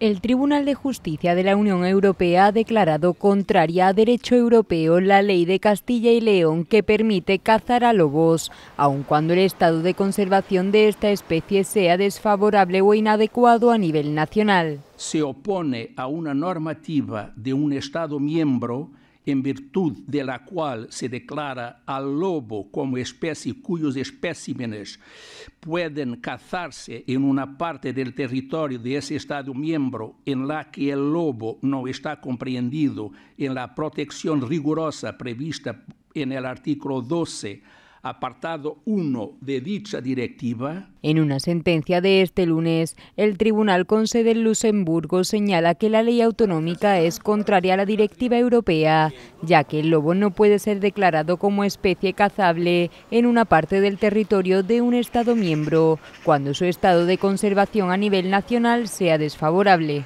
El Tribunal de Justicia de la Unión Europea ha declarado contraria a derecho europeo la ley de Castilla y León que permite cazar a lobos, aun cuando el estado de conservación de esta especie sea desfavorable o inadecuado a nivel nacional. Se opone a una normativa de un Estado miembro em virtude de la se declara al lobo como espécie cuyos especímenes pueden cazarse en una parte del territorio de ese Estado miembro en la que el lobo no está comprendido en la protección rigurosa prevista en el artículo 12 apartado 1 de dicha directiva. En una sentencia de este lunes, el Tribunal con sede en Luxemburgo señala que la ley autonómica es contraria a la directiva europea, ya que el lobo no puede ser declarado como especie cazable en una parte del territorio de un Estado miembro, cuando su estado de conservación a nivel nacional sea desfavorable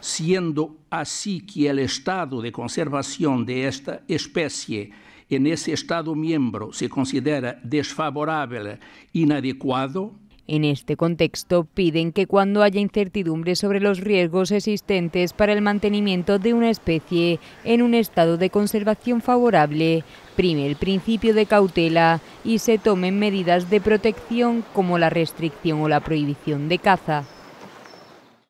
siendo así que el estado de conservación de esta especie en ese Estado miembro se considera desfavorable, inadecuado, en este contexto, piden que cuando haya incertidumbre sobre los riesgos existentes para el mantenimiento de una especie en un estado de conservación favorable, prime el principio de cautela y se tomen medidas de protección como la restricción o la prohibición de caza.